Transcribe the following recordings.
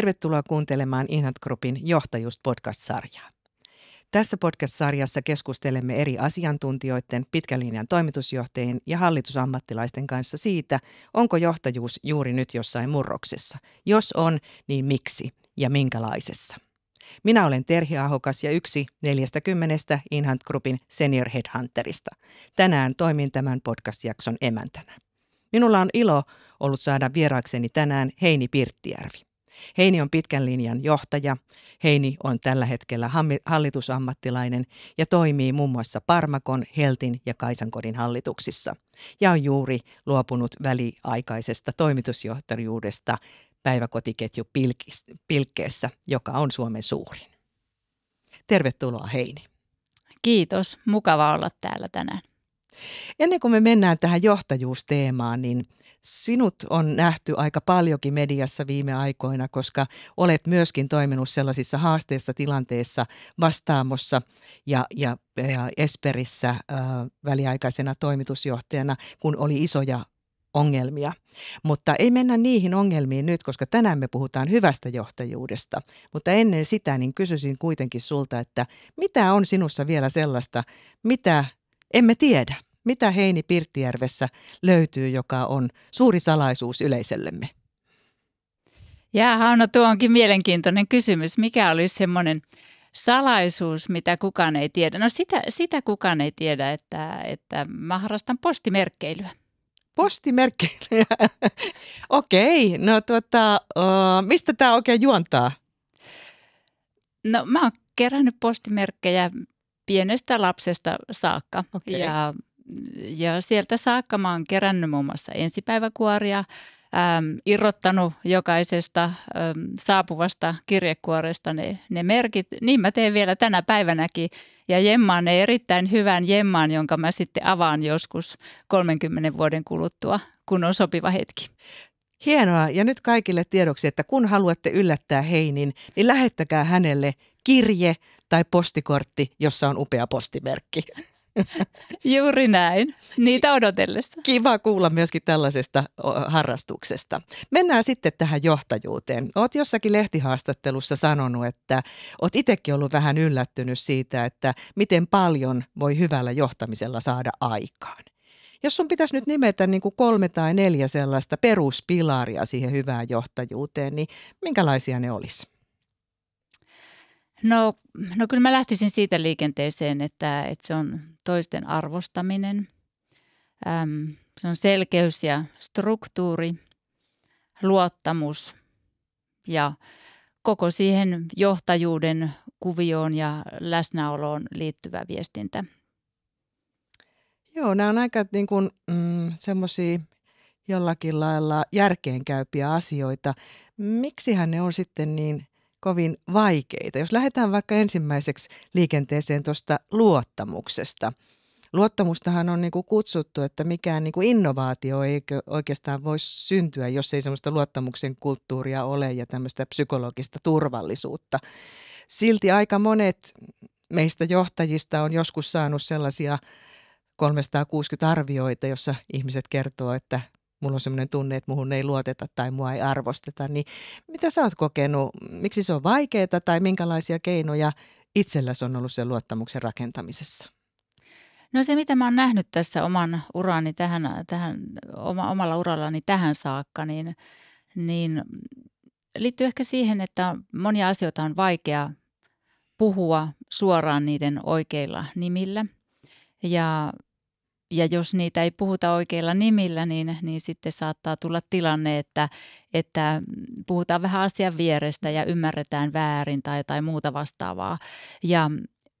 Tervetuloa kuuntelemaan Inhat Groupin johtajuuspodcast sarjaa Tässä podcast-sarjassa keskustelemme eri asiantuntijoiden, pitkälinjan toimitusjohtajien ja hallitusammattilaisten kanssa siitä, onko johtajuus juuri nyt jossain murroksessa. Jos on, niin miksi ja minkälaisessa? Minä olen Terhi Ahokas ja yksi 40 Inhant Groupin senior headhunterista. Tänään toimin tämän podcast-jakson emäntänä. Minulla on ilo ollut saada vieraakseni tänään Heini Pirttijärvi. Heini on pitkän linjan johtaja. Heini on tällä hetkellä hallitusammattilainen ja toimii muun muassa Parmakon, Heltin ja Kaisankodin hallituksissa. Ja on juuri luopunut väliaikaisesta toimitusjohtajuudesta päiväkotiketju Pilkkeessä, joka on Suomen suurin. Tervetuloa Heini. Kiitos, mukava olla täällä tänään. Ennen kuin me mennään tähän johtajuusteemaan, niin sinut on nähty aika paljonkin mediassa viime aikoina, koska olet myöskin toiminut sellaisissa haasteissa, tilanteissa vastaamossa ja, ja, ja Esperissä äh, väliaikaisena toimitusjohtajana, kun oli isoja ongelmia. Mutta ei mennä niihin ongelmiin nyt, koska tänään me puhutaan hyvästä johtajuudesta. Mutta ennen sitä niin kysyisin kuitenkin sulta, että mitä on sinussa vielä sellaista, mitä emme tiedä? Mitä Heini Pirttijärvessä löytyy, joka on suuri salaisuus yleisellemme? Jaa, no tuo onkin mielenkiintoinen kysymys. Mikä olisi semmoinen salaisuus, mitä kukaan ei tiedä? No sitä, sitä kukaan ei tiedä, että, että mä harrastan postimerkkeilyä. Postimerkkeilyä? Okei, okay, no tuota, uh, mistä tämä oikein juontaa? No mä oon kerännyt postimerkkejä pienestä lapsesta saakka okay. ja ja sieltä saakka mä oon kerännyt muun muassa ensipäiväkuoria, äm, irrottanut jokaisesta äm, saapuvasta kirjekuoresta ne, ne merkit. Niin mä teen vielä tänä päivänäkin ja jemmaan ne erittäin hyvän jemmaan, jonka mä sitten avaan joskus 30 vuoden kuluttua, kun on sopiva hetki. Hienoa. Ja nyt kaikille tiedoksi, että kun haluatte yllättää Heinin, niin lähettäkää hänelle kirje tai postikortti, jossa on upea postimerkki. Juuri näin, niitä odotellessa. Kiva kuulla myöskin tällaisesta harrastuksesta. Mennään sitten tähän johtajuuteen. Olet jossakin lehtihaastattelussa sanonut, että olet itsekin ollut vähän yllättynyt siitä, että miten paljon voi hyvällä johtamisella saada aikaan. Jos sun pitäisi nyt nimetä niin kuin kolme tai neljä sellaista peruspilaria siihen hyvään johtajuuteen, niin minkälaisia ne olisi? No, no kyllä mä lähtisin siitä liikenteeseen, että, että se on toisten arvostaminen, äm, se on selkeys ja struktuuri, luottamus ja koko siihen johtajuuden kuvioon ja läsnäoloon liittyvä viestintä. Joo, nämä on aika niin kuin, mm, semmoisia jollakin lailla järkeenkäypiä asioita. hän ne on sitten niin kovin vaikeita. Jos lähdetään vaikka ensimmäiseksi liikenteeseen tuosta luottamuksesta. Luottamustahan on niin kuin kutsuttu, että mikään niin kuin innovaatio ei oikeastaan voi syntyä, jos ei sellaista luottamuksen kulttuuria ole ja tämmöistä psykologista turvallisuutta. Silti aika monet meistä johtajista on joskus saanut sellaisia 360 arvioita, jossa ihmiset kertoo, että mulla on sellainen tunne, että muhun ei luoteta tai mua ei arvosteta, niin mitä sä oot kokenut, miksi se on vaikeaa tai minkälaisia keinoja itselläsi on ollut sen luottamuksen rakentamisessa? No se, mitä mä oon nähnyt tässä oman urani tähän, tähän oma, omalla urallani tähän saakka, niin, niin liittyy ehkä siihen, että monia asioita on vaikea puhua suoraan niiden oikeilla nimillä. Ja ja jos niitä ei puhuta oikeilla nimillä, niin, niin sitten saattaa tulla tilanne, että, että puhutaan vähän asian vierestä ja ymmärretään väärin tai, tai muuta vastaavaa. Ja,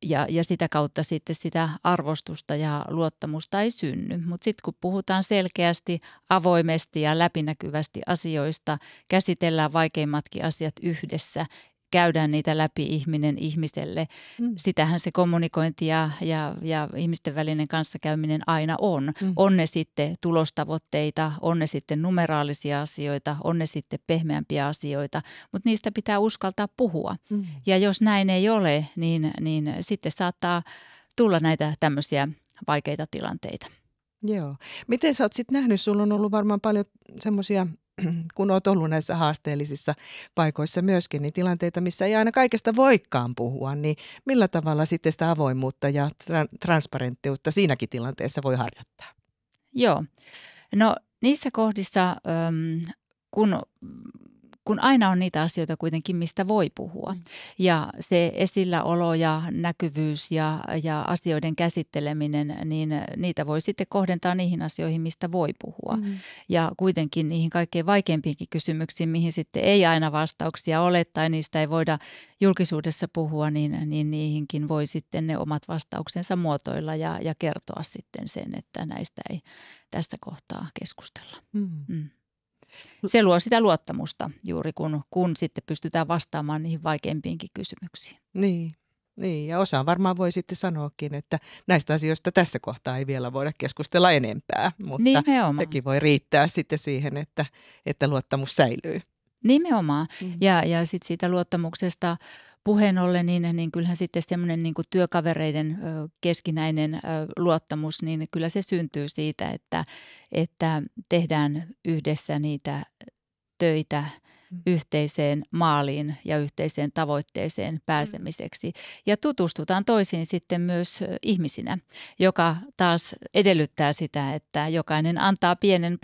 ja, ja sitä kautta sitten sitä arvostusta ja luottamusta ei synny. Mutta sitten kun puhutaan selkeästi, avoimesti ja läpinäkyvästi asioista, käsitellään vaikeimmatkin asiat yhdessä käydään niitä läpi ihminen ihmiselle. Mm. Sitähän se kommunikointi ja, ja, ja ihmisten välinen kanssakäyminen aina on. Mm. On ne sitten tulostavoitteita, on ne sitten numeraalisia asioita, on ne sitten pehmeämpiä asioita, mutta niistä pitää uskaltaa puhua. Mm. Ja jos näin ei ole, niin, niin sitten saattaa tulla näitä tämmöisiä vaikeita tilanteita. Joo. Miten sä oot sitten nähnyt, sulla on ollut varmaan paljon semmoisia kun olet ollut näissä haasteellisissa paikoissa myöskin, niin tilanteita, missä ei aina kaikesta voikaan puhua, niin millä tavalla sitten sitä avoimuutta ja tra- transparenttiutta siinäkin tilanteessa voi harjoittaa? Joo, no niissä kohdissa, kun kun aina on niitä asioita kuitenkin, mistä voi puhua. Mm. Ja se esilläolo ja näkyvyys ja, ja asioiden käsitteleminen, niin niitä voi sitten kohdentaa niihin asioihin, mistä voi puhua. Mm. Ja kuitenkin niihin kaikkein vaikeimpiinkin kysymyksiin, mihin sitten ei aina vastauksia ole tai niistä ei voida julkisuudessa puhua, niin, niin niihinkin voi sitten ne omat vastauksensa muotoilla ja, ja kertoa sitten sen, että näistä ei tästä kohtaa keskustella. Mm. Mm se luo sitä luottamusta juuri kun, kun sitten pystytään vastaamaan niihin vaikeimpiinkin kysymyksiin. Niin. Niin, ja osa varmaan voi sitten sanoakin, että näistä asioista tässä kohtaa ei vielä voida keskustella enempää, mutta Nimenomaan. sekin voi riittää sitten siihen, että, että luottamus säilyy. Nimenomaan. Mm. Ja, ja sitten siitä luottamuksesta puheen ollen, niin, niin kyllähän sitten semmoinen, niin työkavereiden keskinäinen luottamus, niin kyllä se syntyy siitä, että, että tehdään yhdessä niitä töitä – Mm. yhteiseen maaliin ja yhteiseen tavoitteeseen mm. pääsemiseksi. Ja tutustutaan toisiin sitten myös ihmisinä, joka taas edellyttää sitä, että jokainen antaa pienen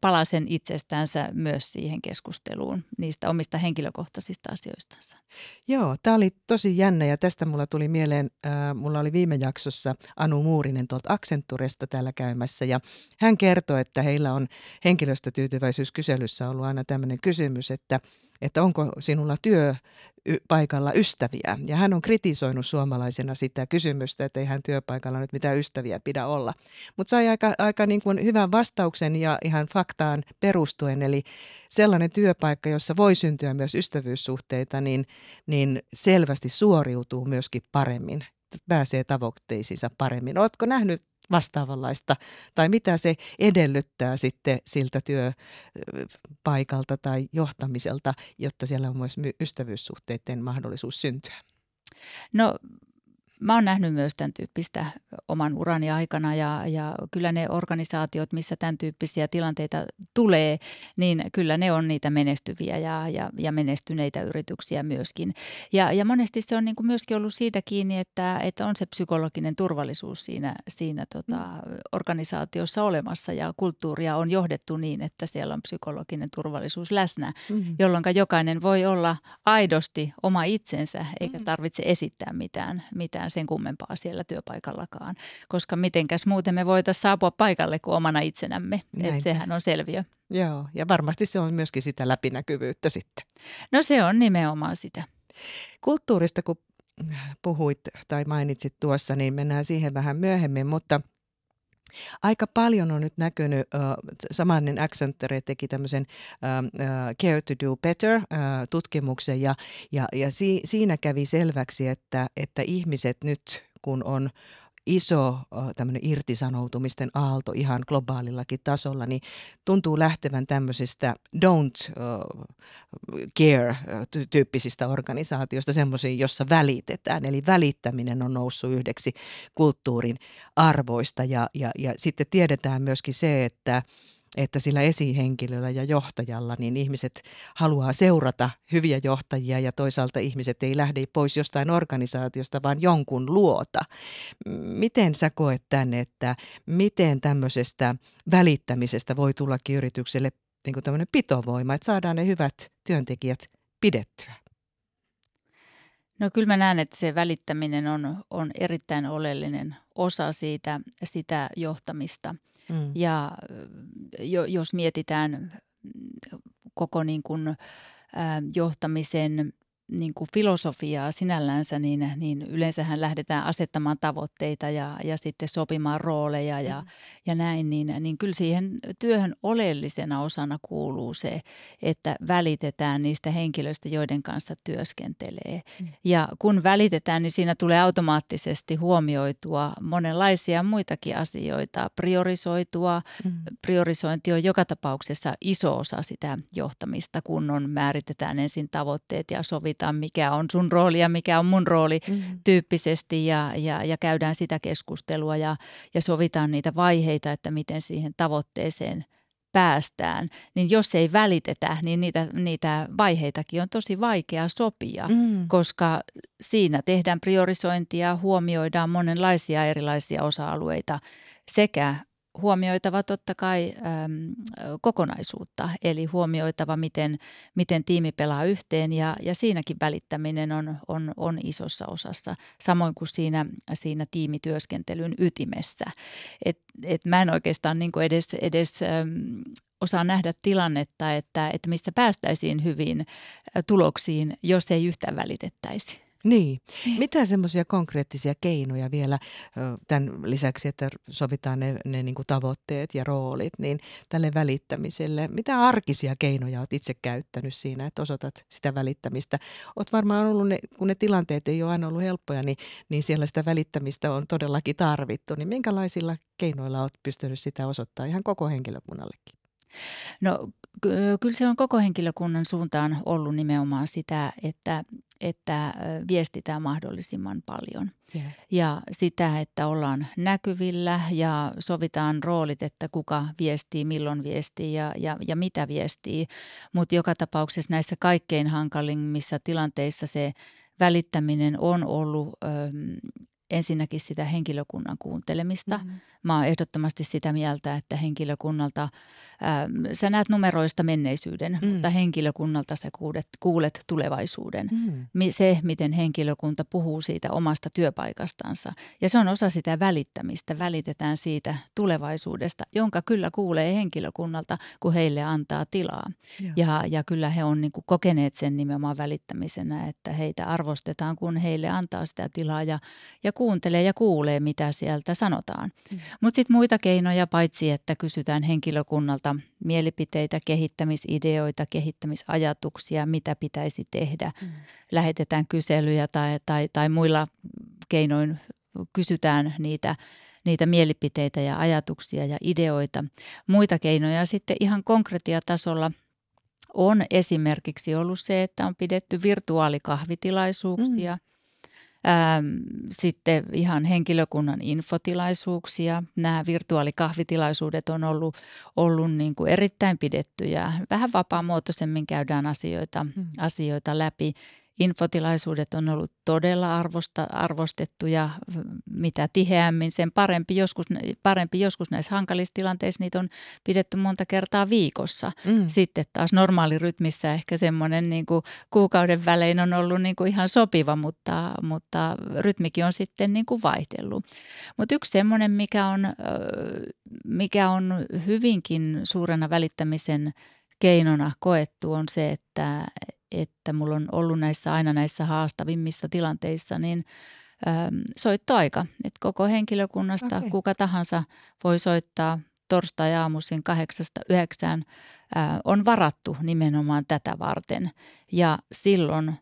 palasen itsestänsä myös siihen keskusteluun niistä omista henkilökohtaisista asioistansa. Joo, tämä oli tosi jännä ja tästä mulla tuli mieleen, äh, mulla oli viime jaksossa Anu Muurinen tuolta Accenturesta täällä käymässä ja hän kertoi, että heillä on henkilöstötyytyväisyyskyselyssä ollut aina tämmöinen kysymys, että että, että onko sinulla työpaikalla ystäviä. Ja hän on kritisoinut suomalaisena sitä kysymystä, että ei hän työpaikalla nyt mitään ystäviä pidä olla. Mutta sai aika, aika niin kuin hyvän vastauksen ja ihan faktaan perustuen. Eli sellainen työpaikka, jossa voi syntyä myös ystävyyssuhteita, niin, niin selvästi suoriutuu myöskin paremmin pääsee tavoitteisiinsa paremmin. Oletko nähnyt vastaavanlaista, tai mitä se edellyttää sitten siltä työpaikalta tai johtamiselta, jotta siellä on myös ystävyyssuhteiden mahdollisuus syntyä? No Mä oon nähnyt myös tämän tyyppistä oman urani aikana ja, ja kyllä ne organisaatiot, missä tämän tyyppisiä tilanteita tulee, niin kyllä ne on niitä menestyviä ja, ja, ja menestyneitä yrityksiä myöskin. Ja, ja monesti se on niin kuin myöskin ollut siitä kiinni, että, että on se psykologinen turvallisuus siinä, siinä tota, mm. organisaatiossa olemassa ja kulttuuria on johdettu niin, että siellä on psykologinen turvallisuus läsnä, mm-hmm. jolloin jokainen voi olla aidosti oma itsensä eikä mm-hmm. tarvitse esittää mitään, mitään mitään sen kummempaa siellä työpaikallakaan, koska mitenkäs muuten me voitaisiin saapua paikalle kuin omana itsenämme. Että sehän on selviö. Joo, ja varmasti se on myöskin sitä läpinäkyvyyttä sitten. No se on nimenomaan sitä. Kulttuurista kun puhuit tai mainitsit tuossa, niin mennään siihen vähän myöhemmin, mutta – Aika paljon on nyt näkynyt, äh, samainen Accenture teki tämmöisen äh, Care to do better äh, tutkimuksen ja, ja, ja si, siinä kävi selväksi, että, että ihmiset nyt kun on iso tämmöinen irtisanoutumisten aalto ihan globaalillakin tasolla, niin tuntuu lähtevän tämmöisistä don't care-tyyppisistä organisaatioista semmoisiin, jossa välitetään. Eli välittäminen on noussut yhdeksi kulttuurin arvoista ja, ja, ja sitten tiedetään myöskin se, että että sillä esihenkilöllä ja johtajalla niin ihmiset haluaa seurata hyviä johtajia ja toisaalta ihmiset ei lähde pois jostain organisaatiosta, vaan jonkun luota. Miten sä koet tämän, että miten tämmöisestä välittämisestä voi tullakin yritykselle niin kuin pitovoima, että saadaan ne hyvät työntekijät pidettyä? No kyllä mä näen, että se välittäminen on, on erittäin oleellinen osa siitä, sitä johtamista – Mm. Ja äh, jo, jos mietitään mm, koko niin kuin, äh, johtamisen niin kuin filosofiaa sinällänsä, niin, niin yleensähän lähdetään asettamaan tavoitteita ja, ja sitten sopimaan rooleja ja, mm. ja näin, niin, niin kyllä siihen työhön oleellisena osana kuuluu se, että välitetään niistä henkilöistä, joiden kanssa työskentelee. Mm. Ja kun välitetään, niin siinä tulee automaattisesti huomioitua monenlaisia muitakin asioita, priorisoitua. Mm. Priorisointi on joka tapauksessa iso osa sitä johtamista, kun on määritetään ensin tavoitteet ja sovitaan sovitaan, mikä on sun rooli ja mikä on mun rooli mm-hmm. tyyppisesti ja, ja, ja käydään sitä keskustelua ja, ja sovitaan niitä vaiheita, että miten siihen tavoitteeseen päästään, niin jos ei välitetä, niin niitä, niitä vaiheitakin on tosi vaikea sopia, mm. koska siinä tehdään priorisointia, huomioidaan monenlaisia erilaisia osa-alueita sekä huomioitava totta kai äm, kokonaisuutta, eli huomioitava, miten, miten tiimi pelaa yhteen ja, ja siinäkin välittäminen on, on, on isossa osassa, samoin kuin siinä, siinä tiimityöskentelyn ytimessä. Et, et mä en oikeastaan niin edes, edes äm, osaa nähdä tilannetta, että, että missä päästäisiin hyvin tuloksiin, jos ei yhtään välitettäisi. Niin. niin. Mitä semmoisia konkreettisia keinoja vielä tämän lisäksi, että sovitaan ne, ne niin kuin tavoitteet ja roolit, niin tälle välittämiselle, mitä arkisia keinoja olet itse käyttänyt siinä, että osoitat sitä välittämistä? Olet varmaan ollut, ne, kun ne tilanteet ei ole aina ollut helppoja, niin, niin siellä sitä välittämistä on todellakin tarvittu. Niin minkälaisilla keinoilla olet pystynyt sitä osoittamaan ihan koko henkilökunnallekin? No kyllä se on koko henkilökunnan suuntaan ollut nimenomaan sitä, että, että viestitään mahdollisimman paljon. Yeah. Ja sitä, että ollaan näkyvillä ja sovitaan roolit, että kuka viestii, milloin viestii ja, ja, ja mitä viestii. Mutta joka tapauksessa näissä kaikkein hankalimmissa tilanteissa se välittäminen on ollut ensinnäkin sitä henkilökunnan kuuntelemista. Mm-hmm. Mä oon ehdottomasti sitä mieltä, että henkilökunnalta, ää, ähm, sä näet numeroista menneisyyden, mm-hmm. mutta henkilökunnalta sä kuulet, kuulet tulevaisuuden. Mm-hmm. Se, miten henkilökunta puhuu siitä omasta työpaikastansa. Ja se on osa sitä välittämistä. Välitetään siitä tulevaisuudesta, jonka kyllä kuulee henkilökunnalta, kun heille antaa tilaa. Ja, ja kyllä he on niin kuin kokeneet sen nimenomaan välittämisenä, että heitä arvostetaan, kun heille antaa sitä tilaa ja, ja kuuntelee ja kuulee, mitä sieltä sanotaan. Mm. Mutta sitten muita keinoja, paitsi että kysytään henkilökunnalta mielipiteitä, kehittämisideoita, kehittämisajatuksia, mitä pitäisi tehdä. Mm. Lähetetään kyselyjä tai, tai, tai muilla keinoin kysytään niitä niitä mielipiteitä ja ajatuksia ja ideoita. Muita keinoja sitten ihan konkretiatasolla on esimerkiksi ollut se, että on pidetty virtuaalikahvitilaisuuksia. Mm sitten ihan henkilökunnan infotilaisuuksia. Nämä virtuaalikahvitilaisuudet on ollut, ollut niin kuin erittäin pidettyjä. Vähän vapaamuotoisemmin käydään asioita, mm. asioita läpi. Infotilaisuudet on ollut todella arvosta, arvostettuja, mitä tiheämmin sen parempi. Joskus, parempi joskus näissä hankalissa tilanteissa niitä on pidetty monta kertaa viikossa. Mm. Sitten taas normaalirytmissä ehkä semmoinen niin kuin kuukauden välein on ollut niin kuin ihan sopiva, mutta, mutta rytmikin on sitten niin kuin vaihdellut. Mutta yksi semmoinen, mikä on, mikä on hyvinkin suurena välittämisen keinona koettu on se, että, että mulla on ollut näissä aina näissä haastavimmissa tilanteissa, niin äm, soittoaika. Et koko henkilökunnasta okay. kuka tahansa voi soittaa torstai-aamuisin kahdeksasta yhdeksään äh, on varattu nimenomaan tätä varten. Ja silloin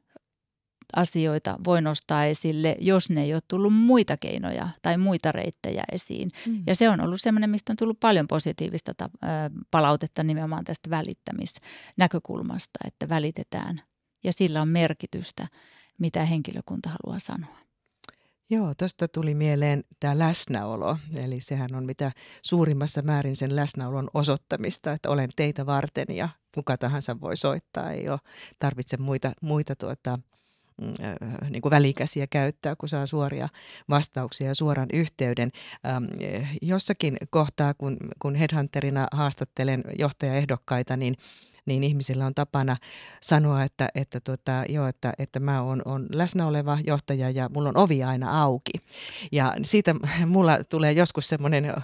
asioita voi nostaa esille, jos ne ei ole tullut muita keinoja tai muita reittejä esiin. Mm. Ja se on ollut sellainen, mistä on tullut paljon positiivista ta- palautetta nimenomaan tästä välittämisnäkökulmasta, että välitetään ja sillä on merkitystä, mitä henkilökunta haluaa sanoa. Joo, tuosta tuli mieleen tämä läsnäolo. Eli sehän on mitä suurimmassa määrin sen läsnäolon osoittamista, että olen teitä varten ja kuka tahansa voi soittaa. Ei ole, tarvitse muita, muita tuota, Mm, niin kuin välikäsiä käyttää, kun saa suoria vastauksia ja suoran yhteyden. Ähm, jossakin kohtaa, kun, kun headhunterina haastattelen johtajaehdokkaita, niin niin ihmisillä on tapana sanoa, että, että, tuota, joo, että, että mä oon, on läsnä oleva johtaja ja mulla on ovi aina auki. Ja siitä mulla tulee joskus semmoinen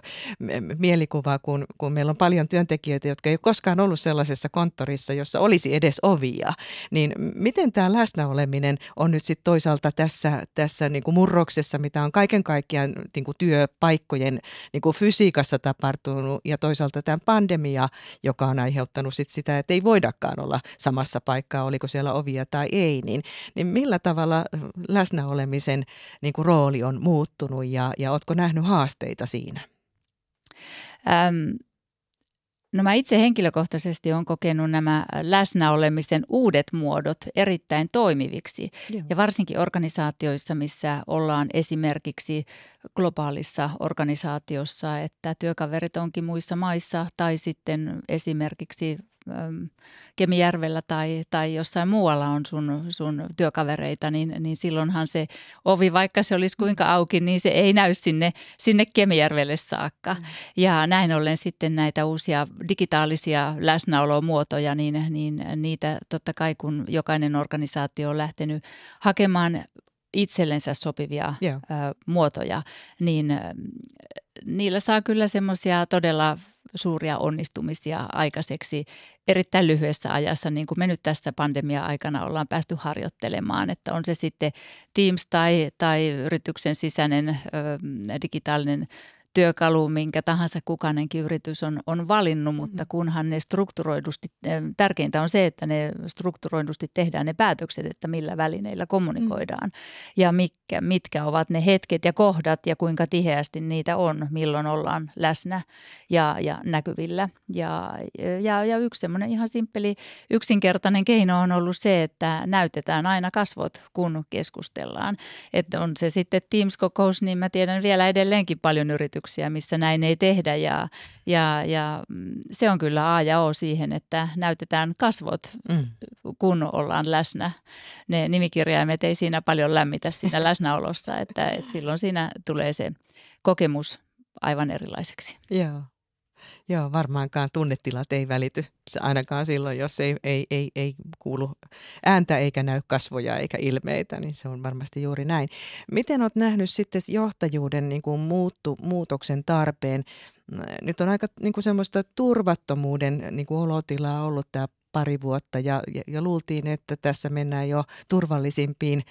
mielikuva, kun, kun meillä on paljon työntekijöitä, jotka ei ole koskaan ollut sellaisessa konttorissa, jossa olisi edes ovia. Niin miten tämä läsnäoleminen on nyt sitten toisaalta tässä, tässä niin kuin murroksessa, mitä on kaiken kaikkiaan niin kuin työpaikkojen niin kuin fysiikassa tapahtunut ja toisaalta tämä pandemia, joka on aiheuttanut sit sitä, että sitten ei voidakaan olla samassa paikkaa, oliko siellä ovia tai ei, niin, niin millä tavalla läsnäolemisen niin kuin rooli on muuttunut ja, ja oletko nähnyt haasteita siinä? Öm, no mä itse henkilökohtaisesti olen kokenut nämä läsnäolemisen uudet muodot erittäin toimiviksi. Joo. Ja varsinkin organisaatioissa, missä ollaan esimerkiksi globaalissa organisaatiossa, että työkaverit onkin muissa maissa tai sitten esimerkiksi Kemijärvellä tai, tai jossain muualla on sun, sun työkavereita, niin, niin silloinhan se ovi, vaikka se olisi kuinka mm. auki, niin se ei näy sinne, sinne Kemijärvelle saakka. Mm. Ja näin ollen sitten näitä uusia digitaalisia läsnäolomuotoja, niin, niin niitä totta kai kun jokainen organisaatio on lähtenyt hakemaan itsellensä sopivia yeah. ä, muotoja, niin niillä saa kyllä semmoisia todella suuria onnistumisia aikaiseksi erittäin lyhyessä ajassa, niin kuin me nyt tässä pandemia-aikana ollaan päästy harjoittelemaan, että on se sitten Teams tai, tai yrityksen sisäinen ö, digitaalinen työkalu, minkä tahansa kukainenkin yritys on, on valinnut, mm-hmm. mutta kunhan ne strukturoidusti, eh, tärkeintä on se, että ne strukturoidusti tehdään ne päätökset, että millä välineillä kommunikoidaan mm. ja mitkä, mitkä ovat ne hetket ja kohdat ja kuinka tiheästi niitä on, milloin ollaan läsnä ja, ja näkyvillä. Ja, ja, ja yksi semmoinen ihan simppeli yksinkertainen keino on ollut se, että näytetään aina kasvot, kun keskustellaan. Että on se sitten Teams-kokous, niin mä tiedän vielä edelleenkin paljon yrityksiä, yrityksiä, missä näin ei tehdä ja, ja, ja mm, se on kyllä A ja O siihen, että näytetään kasvot, mm. kun ollaan läsnä. Ne nimikirjaimet ei siinä paljon lämmitä siinä läsnäolossa, että, että silloin siinä tulee se kokemus aivan erilaiseksi. Joo. Joo, varmaankaan tunnetilat ei välity ainakaan silloin, jos ei, ei, ei, ei kuulu ääntä eikä näy kasvoja eikä ilmeitä, niin se on varmasti juuri näin. Miten olet nähnyt sitten johtajuuden niin kuin muuttu, muutoksen tarpeen? Nyt on aika niin kuin semmoista turvattomuuden niin kuin olotilaa ollut tämä pari vuotta ja, ja, ja luultiin, että tässä mennään jo turvallisimpiin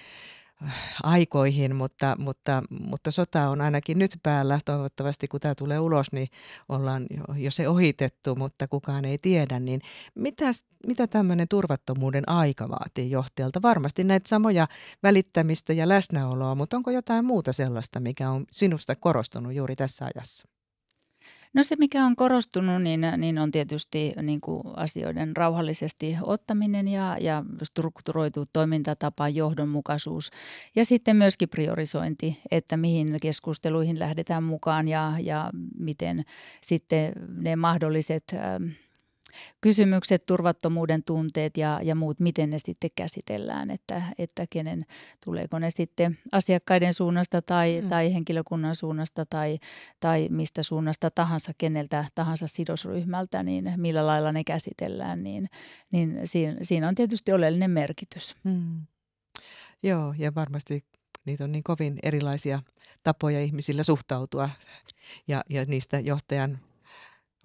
aikoihin, mutta, mutta, mutta sota on ainakin nyt päällä. Toivottavasti kun tämä tulee ulos, niin ollaan jo, jo se ohitettu, mutta kukaan ei tiedä. Niin mitä, mitä tämmöinen turvattomuuden aika vaatii johtajalta? Varmasti näitä samoja välittämistä ja läsnäoloa, mutta onko jotain muuta sellaista, mikä on sinusta korostunut juuri tässä ajassa? No se, mikä on korostunut, niin, niin on tietysti niin kuin asioiden rauhallisesti ottaminen ja, ja strukturoitu toimintatapa, johdonmukaisuus ja sitten myöskin priorisointi, että mihin keskusteluihin lähdetään mukaan ja, ja miten sitten ne mahdolliset äh, kysymykset, turvattomuuden tunteet ja, ja muut, miten ne sitten käsitellään, että, että kenen, tuleeko ne sitten asiakkaiden suunnasta tai, mm. tai henkilökunnan suunnasta tai, tai mistä suunnasta tahansa, keneltä tahansa sidosryhmältä, niin millä lailla ne käsitellään, niin, niin siinä, siinä on tietysti oleellinen merkitys. Mm. Joo, ja varmasti niitä on niin kovin erilaisia tapoja ihmisillä suhtautua ja, ja niistä johtajan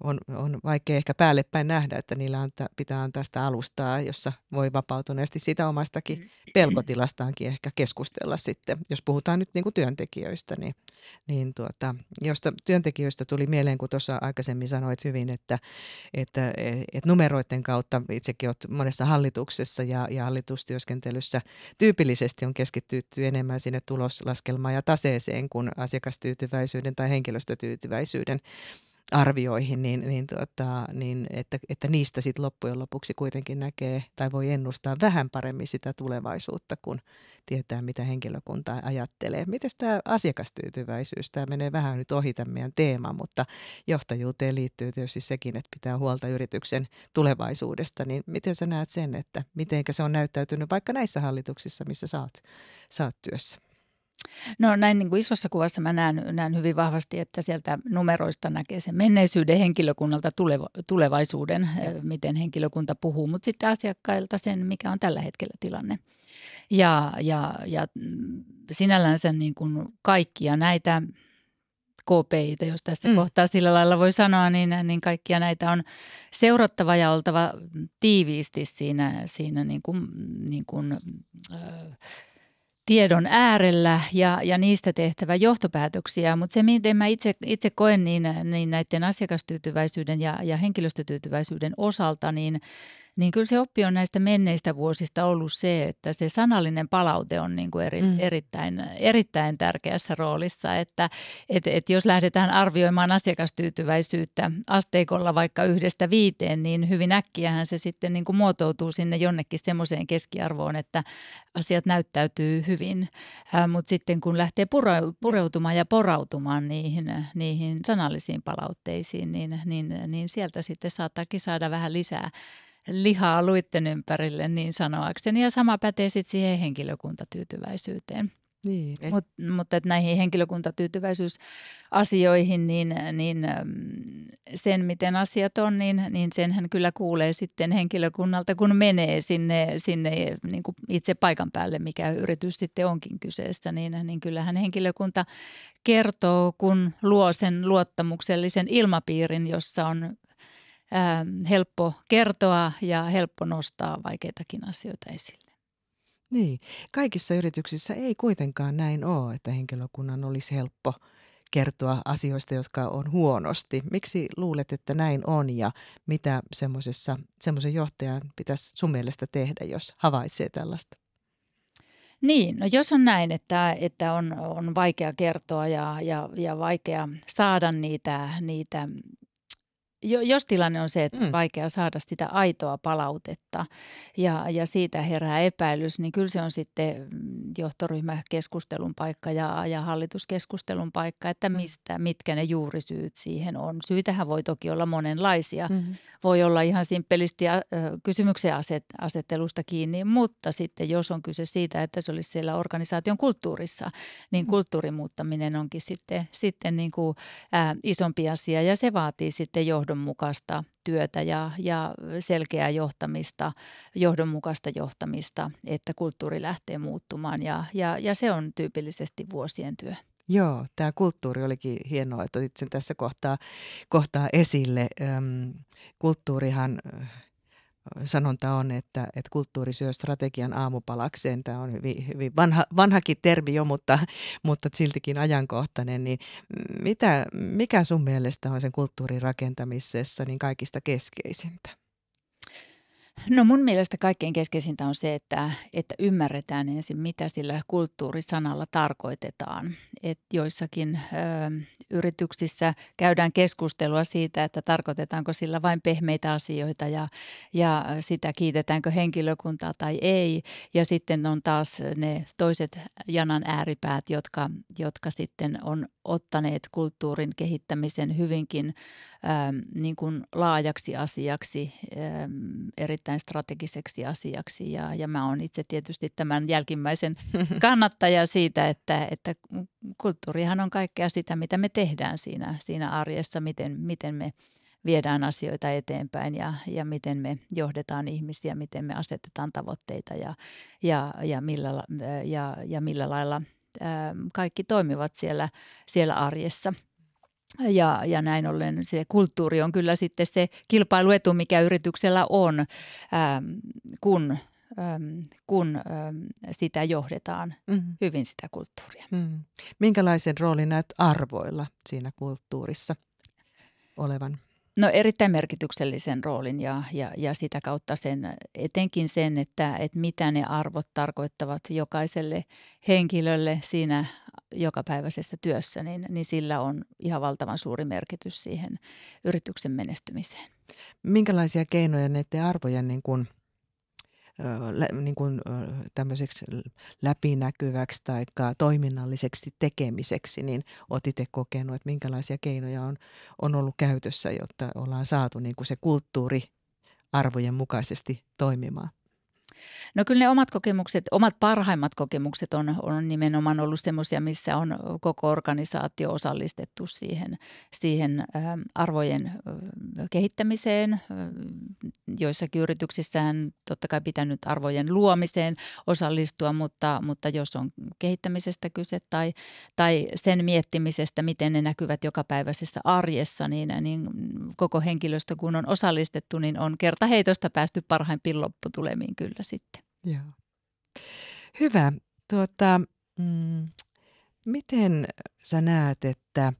on, on vaikea ehkä päälle päin nähdä, että niillä anta, pitää antaa sitä alustaa, jossa voi vapautuneesti sitä omastakin mm. pelkotilastaankin ehkä keskustella sitten. Jos puhutaan nyt niin kuin työntekijöistä, niin, niin tuota, josta työntekijöistä tuli mieleen, kun tuossa aikaisemmin sanoit hyvin, että, että, että numeroiden kautta itsekin olet monessa hallituksessa ja, ja hallitustyöskentelyssä tyypillisesti on keskittytty enemmän sinne tuloslaskelmaan ja taseeseen kuin asiakastyytyväisyyden tai henkilöstötyytyväisyyden arvioihin, niin, niin, tuota, niin että, että niistä sitten loppujen lopuksi kuitenkin näkee tai voi ennustaa vähän paremmin sitä tulevaisuutta, kun tietää, mitä henkilökunta ajattelee. Miten tämä asiakastyytyväisyys, tämä menee vähän nyt ohi tämän meidän teema, mutta johtajuuteen liittyy tietysti sekin, että pitää huolta yrityksen tulevaisuudesta, niin miten sä näet sen, että miten se on näyttäytynyt vaikka näissä hallituksissa, missä saat, saat työssä? No näin niin kuin isossa kuvassa mä näen, näen hyvin vahvasti, että sieltä numeroista näkee sen menneisyyden henkilökunnalta tulevaisuuden, ja. miten henkilökunta puhuu, mutta sitten asiakkailta sen, mikä on tällä hetkellä tilanne. Ja, ja, ja mm, sinällänsä niin kuin kaikkia näitä KPI: jos tässä mm. kohtaa sillä lailla voi sanoa, niin, niin kaikkia näitä on seurattava ja oltava tiiviisti siinä, siinä niin kuin, mm, niin kuin, äh, tiedon äärellä ja, ja niistä tehtävä johtopäätöksiä, mutta se miten mä itse, itse koen niin, niin näiden asiakastyytyväisyyden ja, ja henkilöstötyytyväisyyden osalta, niin niin kyllä se oppi on näistä menneistä vuosista ollut se, että se sanallinen palaute on niin kuin eri, mm. erittäin, erittäin tärkeässä roolissa, että et, et jos lähdetään arvioimaan asiakastyytyväisyyttä asteikolla vaikka yhdestä viiteen, niin hyvin äkkiähän se sitten niin kuin muotoutuu sinne jonnekin semmoiseen keskiarvoon, että asiat näyttäytyy hyvin, äh, mutta sitten kun lähtee pure, pureutumaan ja porautumaan niihin, niihin sanallisiin palautteisiin, niin, niin, niin sieltä sitten saattaakin saada vähän lisää lihaa luitten ympärille niin sanoakseni. Ja sama pätee sitten siihen henkilökuntatyytyväisyyteen. Niin. Mut, mutta et näihin henkilökuntatyytyväisyysasioihin, niin, niin sen miten asiat on, niin, niin senhän kyllä kuulee sitten henkilökunnalta, kun menee sinne, sinne niin kuin itse paikan päälle, mikä yritys sitten onkin kyseessä, niin, niin kyllähän henkilökunta kertoo, kun luo sen luottamuksellisen ilmapiirin, jossa on Ähm, helppo kertoa ja helppo nostaa vaikeitakin asioita esille. Niin, kaikissa yrityksissä ei kuitenkaan näin ole, että henkilökunnan olisi helppo kertoa asioista, jotka on huonosti. Miksi luulet, että näin on ja mitä semmoisen johtajan pitäisi sun mielestä tehdä, jos havaitsee tällaista? Niin, no jos on näin, että, että on, on vaikea kertoa ja, ja, ja vaikea saada niitä, niitä jos tilanne on se, että on mm. vaikea saada sitä aitoa palautetta ja, ja siitä herää epäilys, niin kyllä se on sitten johtoryhmäkeskustelun paikka ja, ja hallituskeskustelun paikka, että mm. mistä, mitkä ne juurisyyt siihen on. Syitähän voi toki olla monenlaisia. Mm-hmm. Voi olla ihan simppelisti äh, kysymyksen aset, asettelusta kiinni, mutta sitten jos on kyse siitä, että se olisi siellä organisaation kulttuurissa, niin mm. kulttuurin muuttaminen onkin sitten, sitten niin kuin, ää, äh, isompi asia ja se vaatii sitten johdon johdonmukaista työtä ja, ja selkeää johtamista, johdonmukaista johtamista, että kulttuuri lähtee muuttumaan ja, ja, ja se on tyypillisesti vuosien työ. Joo, tämä kulttuuri olikin hienoa, että otit sen tässä kohtaa, kohtaa esille. Öm, kulttuurihan sanonta on, että, että kulttuuri syö strategian aamupalakseen. Tämä on hyvin, hyvin vanha, vanhakin termi jo, mutta, mutta siltikin ajankohtainen. Niin mitä, mikä sun mielestä on sen kulttuurin rakentamisessa niin kaikista keskeisintä? No mun mielestä kaikkein keskeisintä on se, että, että ymmärretään ensin, mitä sillä kulttuurisanalla tarkoitetaan. Et joissakin ö, yrityksissä käydään keskustelua siitä, että tarkoitetaanko sillä vain pehmeitä asioita ja, ja sitä kiitetäänkö henkilökuntaa tai ei. Ja sitten on taas ne toiset janan ääripäät, jotka, jotka sitten on ottaneet kulttuurin kehittämisen hyvinkin Ähm, niin kuin laajaksi asiaksi, ähm, erittäin strategiseksi asiaksi. Ja, ja mä oon itse tietysti tämän jälkimmäisen kannattaja siitä, että, että kulttuurihan on kaikkea sitä, mitä me tehdään siinä, siinä arjessa, miten, miten me viedään asioita eteenpäin ja, ja miten me johdetaan ihmisiä, miten me asetetaan tavoitteita ja, ja, ja, millä, ja, ja millä lailla ähm, – kaikki toimivat siellä, siellä arjessa. Ja, ja näin ollen se kulttuuri on kyllä sitten se kilpailuetu, mikä yrityksellä on, ähm, kun, ähm, kun ähm, sitä johdetaan mm-hmm. hyvin sitä kulttuuria. Mm-hmm. Minkälaisen roolin näet arvoilla siinä kulttuurissa olevan? No erittäin merkityksellisen roolin ja, ja, ja sitä kautta sen, etenkin sen, että, että mitä ne arvot tarkoittavat jokaiselle henkilölle siinä jokapäiväisessä työssä, niin, niin sillä on ihan valtavan suuri merkitys siihen yrityksen menestymiseen. Minkälaisia keinoja näiden arvojen niin kuin niin kuin, tämmöiseksi läpinäkyväksi tai toiminnalliseksi tekemiseksi, niin oot itse kokenut, että minkälaisia keinoja on, on ollut käytössä, jotta ollaan saatu niin kuin se kulttuuri arvojen mukaisesti toimimaan? No kyllä ne omat kokemukset, omat parhaimmat kokemukset on, on nimenomaan ollut semmoisia, missä on koko organisaatio osallistettu siihen, siihen ähm, arvojen äh, kehittämiseen. Äh, joissakin yrityksissään totta kai pitänyt arvojen luomiseen osallistua, mutta, mutta jos on kehittämisestä kyse tai, tai sen miettimisestä, miten ne näkyvät jokapäiväisessä arjessa, niin, niin koko henkilöstö kun on osallistettu, niin on kertaheitosta päästy parhaimpiin lopputulemiin kyllä sitten. Joo. Hyvä. Tuota, mm, miten sä näet, että,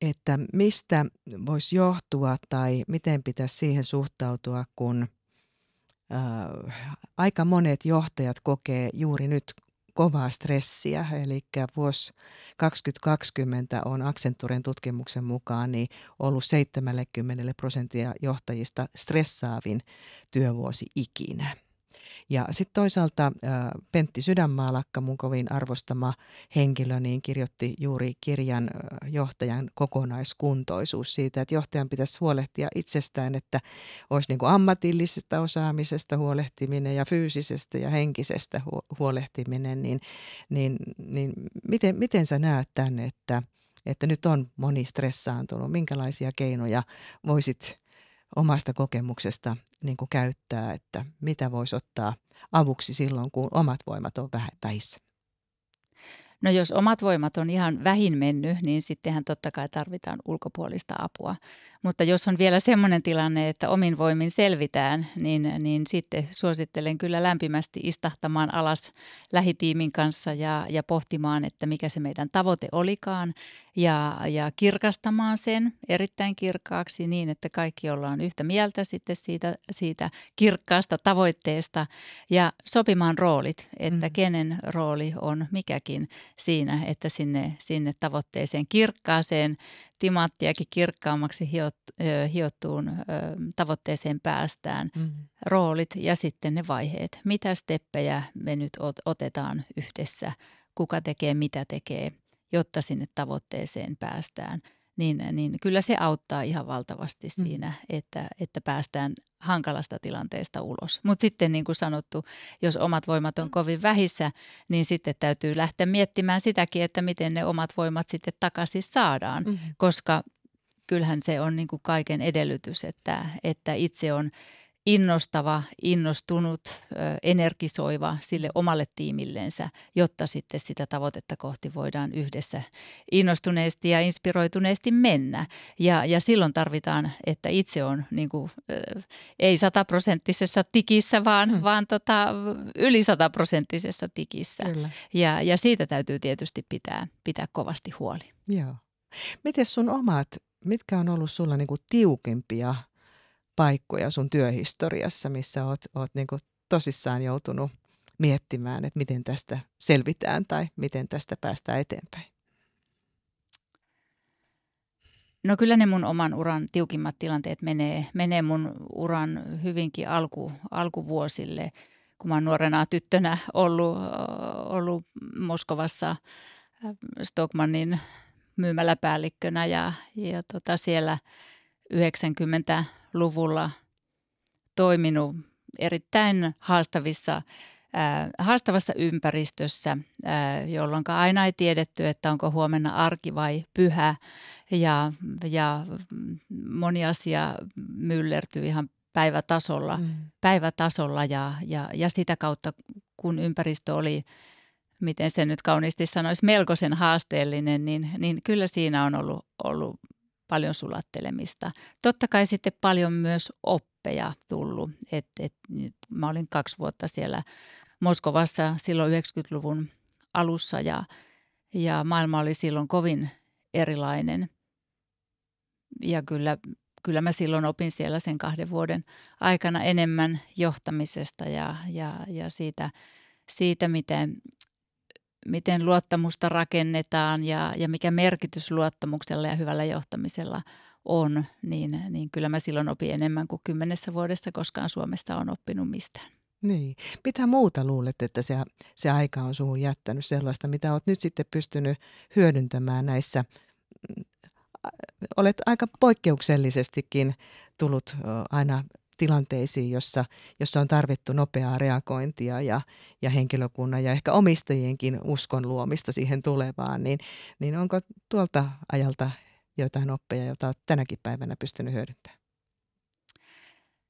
että mistä voisi johtua tai miten pitäisi siihen suhtautua, kun – Äh, aika monet johtajat kokee juuri nyt kovaa stressiä, eli vuosi 2020 on Accenturen tutkimuksen mukaan niin ollut 70 prosenttia johtajista stressaavin työvuosi ikinä. Ja sitten toisaalta Pentti Sydänmaa, mun kovin arvostama henkilö, niin kirjoitti juuri kirjan johtajan kokonaiskuntoisuus siitä, että johtajan pitäisi huolehtia itsestään, että olisi niin kuin ammatillisesta osaamisesta huolehtiminen ja fyysisestä ja henkisestä huolehtiminen, niin, niin, niin miten, miten sä näet tämän, että, että nyt on moni stressaantunut, minkälaisia keinoja voisit omasta kokemuksesta niin kuin käyttää, että mitä voisi ottaa avuksi silloin, kun omat voimat on vähissä? No jos omat voimat on ihan vähin mennyt, niin sittenhän totta kai tarvitaan ulkopuolista apua. Mutta jos on vielä semmoinen tilanne, että omin voimin selvitään, niin, niin sitten suosittelen kyllä lämpimästi istahtamaan alas lähitiimin kanssa ja, ja pohtimaan, että mikä se meidän tavoite olikaan ja, ja kirkastamaan sen erittäin kirkkaaksi niin, että kaikki ollaan yhtä mieltä sitten siitä, siitä kirkkaasta tavoitteesta ja sopimaan roolit, että mm. kenen rooli on mikäkin siinä, että sinne, sinne tavoitteeseen kirkkaaseen timanttiakin kirkkaammaksi hiot hiottuun tavoitteeseen päästään, mm. roolit ja sitten ne vaiheet. Mitä steppejä me nyt otetaan yhdessä, kuka tekee, mitä tekee, jotta sinne tavoitteeseen päästään. Niin, niin kyllä se auttaa ihan valtavasti mm. siinä, että, että päästään hankalasta tilanteesta ulos. Mutta sitten niin kuin sanottu, jos omat voimat on kovin vähissä, niin sitten täytyy lähteä miettimään sitäkin, että miten ne omat voimat sitten takaisin saadaan, mm. koska kyllähän se on niin kuin kaiken edellytys, että, että itse on innostava, innostunut, energisoiva sille omalle tiimillensä, jotta sitten sitä tavoitetta kohti voidaan yhdessä innostuneesti ja inspiroituneesti mennä. Ja, ja silloin tarvitaan, että itse on niin kuin, ei sataprosenttisessa tikissä, vaan, mm. vaan tota, yli sataprosenttisessa tikissä. Kyllä. Ja, ja siitä täytyy tietysti pitää, pitää kovasti huoli. Joo. Miten sun omat mitkä on ollut sulla niin kuin tiukimpia paikkoja sun työhistoriassa, missä oot, oot niin kuin tosissaan joutunut miettimään, että miten tästä selvitään tai miten tästä päästään eteenpäin? No kyllä ne mun oman uran tiukimmat tilanteet menee, menee mun uran hyvinkin alku, alkuvuosille, kun mä oon nuorena tyttönä ollut, ollut Moskovassa äh, Stockmannin myymäläpäällikkönä ja, ja tota siellä 90-luvulla toiminut erittäin haastavissa äh, haastavassa ympäristössä, äh, jolloin aina ei tiedetty, että onko huomenna arki vai pyhä. Ja, ja moni asia myllertyi ihan päivätasolla, mm. päivätasolla ja, ja, ja sitä kautta, kun ympäristö oli miten se nyt kauniisti sanoisi, melkoisen haasteellinen, niin, niin kyllä siinä on ollut, ollut paljon sulattelemista. Totta kai sitten paljon myös oppeja tullut. Et, et, mä olin kaksi vuotta siellä Moskovassa silloin 90-luvun alussa ja, ja maailma oli silloin kovin erilainen. Ja kyllä, kyllä mä silloin opin siellä sen kahden vuoden aikana enemmän johtamisesta ja, ja, ja siitä, siitä, miten miten luottamusta rakennetaan ja, ja mikä merkitys luottamuksella ja hyvällä johtamisella on, niin, niin kyllä mä silloin opin enemmän kuin kymmenessä vuodessa koskaan Suomesta on oppinut mistään. Niin. Mitä muuta luulet, että se, se aika on suhun jättänyt sellaista, mitä olet nyt sitten pystynyt hyödyntämään näissä mm, olet aika poikkeuksellisestikin tullut aina tilanteisiin, jossa, jossa on tarvittu nopeaa reagointia ja, ja henkilökunnan ja ehkä omistajienkin uskon luomista siihen tulevaan, niin, niin onko tuolta ajalta joitain oppeja, joita olet tänäkin päivänä pystynyt hyödyntämään?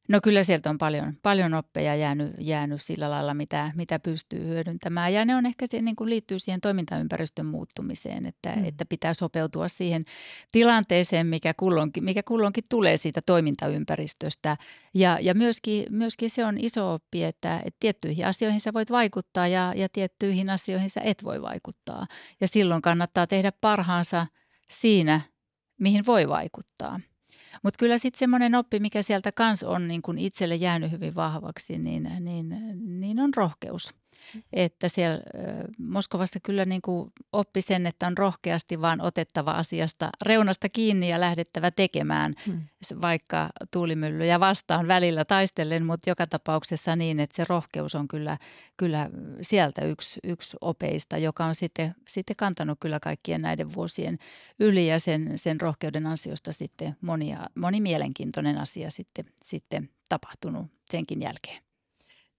No kyllä sieltä on paljon, paljon oppeja jäänyt, jäänyt sillä lailla, mitä, mitä pystyy hyödyntämään. Ja ne on ehkä se, niin kuin liittyy siihen toimintaympäristön muuttumiseen, että, mm. että pitää sopeutua siihen tilanteeseen, mikä kulloinkin, mikä kulloinkin tulee siitä toimintaympäristöstä. Ja, ja myöskin, myöskin se on iso oppi, että, että tiettyihin asioihin sä voit vaikuttaa ja, ja tiettyihin asioihin sä et voi vaikuttaa. Ja silloin kannattaa tehdä parhaansa siinä, mihin voi vaikuttaa. Mutta kyllä sitten semmoinen oppi, mikä sieltä kans on niin kun itselle jäänyt hyvin vahvaksi, niin, niin, niin on rohkeus. Että siellä Moskovassa kyllä niin kuin oppi sen, että on rohkeasti vaan otettava asiasta reunasta kiinni ja lähdettävä tekemään, hmm. vaikka tuulimyllyjä vastaan välillä taistellen, mutta joka tapauksessa niin, että se rohkeus on kyllä, kyllä sieltä yksi, yksi opeista, joka on sitten, sitten kantanut kyllä kaikkien näiden vuosien yli ja sen, sen rohkeuden ansiosta sitten monia, moni mielenkiintoinen asia sitten, sitten tapahtunut senkin jälkeen.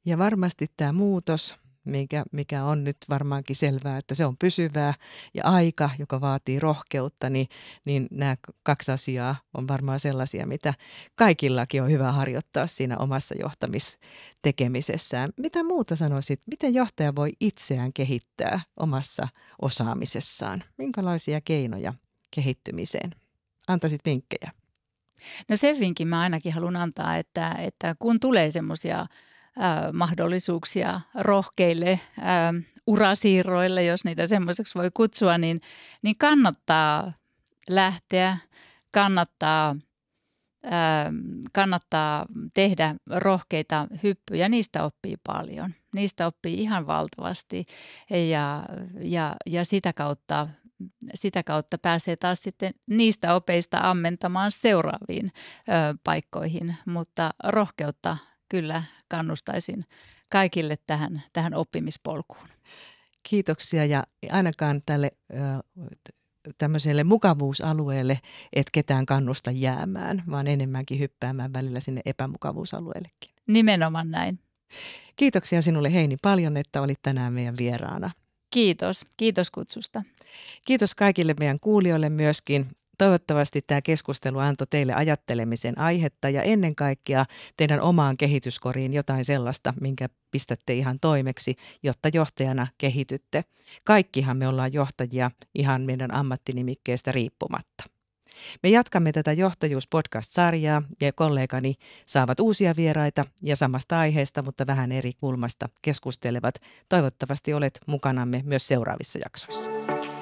Ja varmasti tämä muutos mikä, mikä on nyt varmaankin selvää, että se on pysyvää ja aika, joka vaatii rohkeutta, niin, niin nämä kaksi asiaa on varmaan sellaisia, mitä kaikillakin on hyvä harjoittaa siinä omassa johtamistekemisessään. Mitä muuta sanoisit, miten johtaja voi itseään kehittää omassa osaamisessaan? Minkälaisia keinoja kehittymiseen? Antaisit vinkkejä? No sen vinkin mä ainakin haluan antaa, että, että kun tulee semmoisia mahdollisuuksia rohkeille ää, urasiirroille, jos niitä semmoiseksi voi kutsua, niin, niin kannattaa lähteä, kannattaa, kannattaa tehdä rohkeita hyppyjä. Niistä oppii paljon. Niistä oppii ihan valtavasti ja, ja, ja sitä kautta sitä kautta pääsee taas sitten niistä opeista ammentamaan seuraaviin ö, paikkoihin, mutta rohkeutta kyllä kannustaisin kaikille tähän, tähän oppimispolkuun. Kiitoksia ja ainakaan tälle tämmöiselle mukavuusalueelle, et ketään kannusta jäämään, vaan enemmänkin hyppäämään välillä sinne epämukavuusalueellekin. Nimenomaan näin. Kiitoksia sinulle Heini paljon, että olit tänään meidän vieraana. Kiitos. Kiitos kutsusta. Kiitos kaikille meidän kuulijoille myöskin. Toivottavasti tämä keskustelu antoi teille ajattelemisen aihetta ja ennen kaikkea teidän omaan kehityskoriin jotain sellaista, minkä pistätte ihan toimeksi, jotta johtajana kehitytte. Kaikkihan me ollaan johtajia ihan meidän ammattinimikkeestä riippumatta. Me jatkamme tätä johtajuuspodcast-sarjaa ja kollegani saavat uusia vieraita ja samasta aiheesta, mutta vähän eri kulmasta keskustelevat. Toivottavasti olet mukanamme myös seuraavissa jaksoissa.